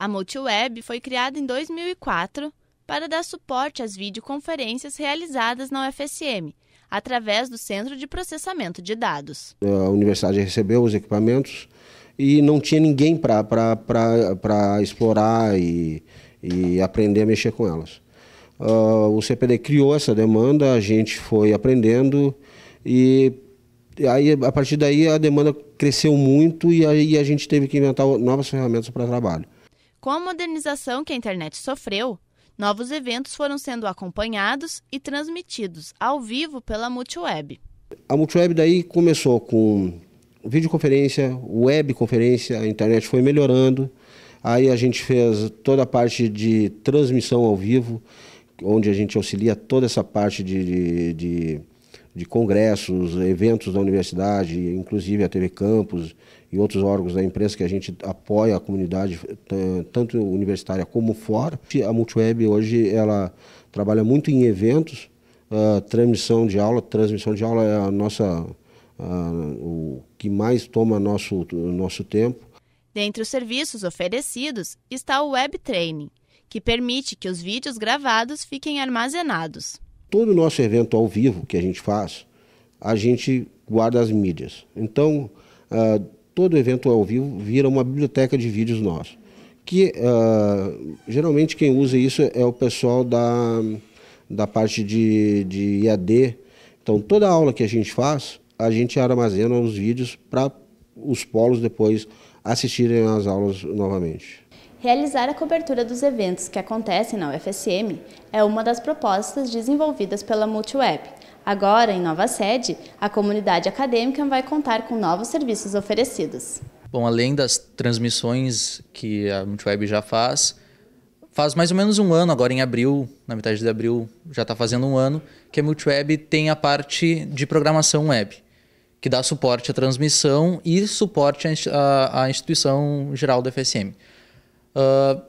A MultiWeb foi criada em 2004 para dar suporte às videoconferências realizadas na UFSM, através do Centro de Processamento de Dados. A universidade recebeu os equipamentos e não tinha ninguém para explorar e, e aprender a mexer com elas. Uh, o CPD criou essa demanda, a gente foi aprendendo e aí, a partir daí a demanda cresceu muito e aí a gente teve que inventar novas ferramentas para trabalho. Com a modernização que a internet sofreu, novos eventos foram sendo acompanhados e transmitidos ao vivo pela Multiweb. A Multiweb daí começou com videoconferência, webconferência, a internet foi melhorando. Aí a gente fez toda a parte de transmissão ao vivo, onde a gente auxilia toda essa parte de, de, de de congressos, eventos da universidade, inclusive a TV Campus e outros órgãos da imprensa que a gente apoia a comunidade, tanto universitária como fora. A Multiweb hoje ela trabalha muito em eventos, uh, transmissão de aula, transmissão de aula é a nossa, uh, o que mais toma nosso, nosso tempo. Dentre os serviços oferecidos está o Web Training, que permite que os vídeos gravados fiquem armazenados todo o nosso evento ao vivo que a gente faz, a gente guarda as mídias. Então, uh, todo evento ao vivo vira uma biblioteca de vídeos nossos. Que uh, geralmente quem usa isso é o pessoal da, da parte de, de IAD. Então, toda aula que a gente faz, a gente armazena os vídeos para os polos depois assistirem às aulas novamente. Realizar a cobertura dos eventos que acontecem na UFSM é uma das propostas desenvolvidas pela MultiWeb. Agora, em nova sede, a comunidade acadêmica vai contar com novos serviços oferecidos. Bom, além das transmissões que a MultiWeb já faz, faz mais ou menos um ano, agora em abril, na metade de abril já está fazendo um ano, que a MultiWeb tem a parte de programação web, que dá suporte à transmissão e suporte à, instituição geral do FSM. Uh,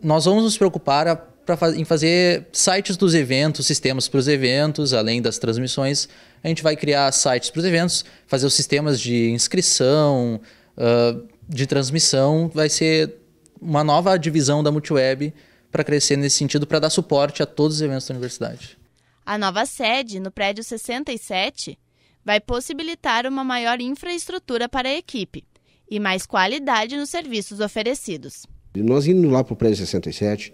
nós vamos nos preocupar a, pra, em fazer sites dos eventos, sistemas para os eventos, além das transmissões. A gente vai criar sites para os eventos, fazer os sistemas de inscrição, uh, de transmissão. Vai ser uma nova divisão da Multiweb para crescer nesse sentido, para dar suporte a todos os eventos da universidade. A nova sede, no prédio 67, vai possibilitar uma maior infraestrutura para a equipe e mais qualidade nos serviços oferecidos nós indo lá para o Prédio 67,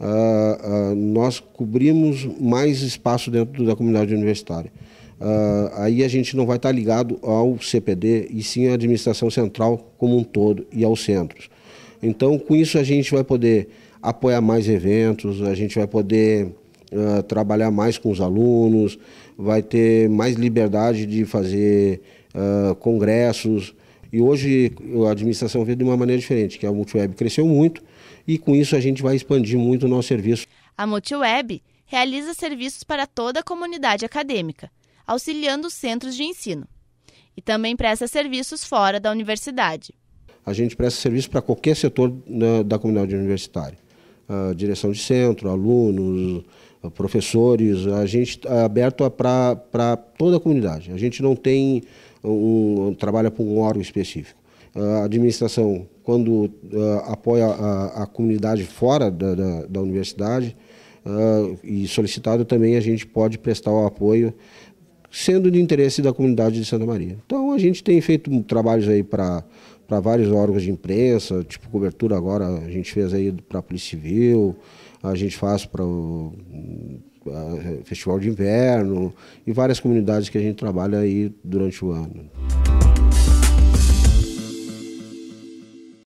uh, uh, nós cobrimos mais espaço dentro da comunidade universitária. Uh, aí a gente não vai estar tá ligado ao CPD e sim à administração central como um todo e aos centros. Então, com isso, a gente vai poder apoiar mais eventos, a gente vai poder uh, trabalhar mais com os alunos, vai ter mais liberdade de fazer uh, congressos, e hoje a administração vê de uma maneira diferente, que a Multiweb cresceu muito e com isso a gente vai expandir muito o nosso serviço. A Multiweb realiza serviços para toda a comunidade acadêmica, auxiliando os centros de ensino. E também presta serviços fora da universidade. A gente presta serviço para qualquer setor da, da comunidade universitária. A direção de centro, alunos, professores, a gente é aberto para toda a comunidade. A gente não tem um, trabalha para um órgão específico. A administração, quando uh, apoia a, a, comunidade fora da, da, da universidade, uh, e solicitado também, a gente pode prestar o apoio, sendo de interesse da comunidade de Santa Maria. Então, a gente tem feito trabalhos aí para para vários órgãos de imprensa, tipo cobertura agora a gente fez aí para a Polícia Civil, a gente faz para eh, festival de inverno e várias comunidades que a gente trabalha aí durante o ano.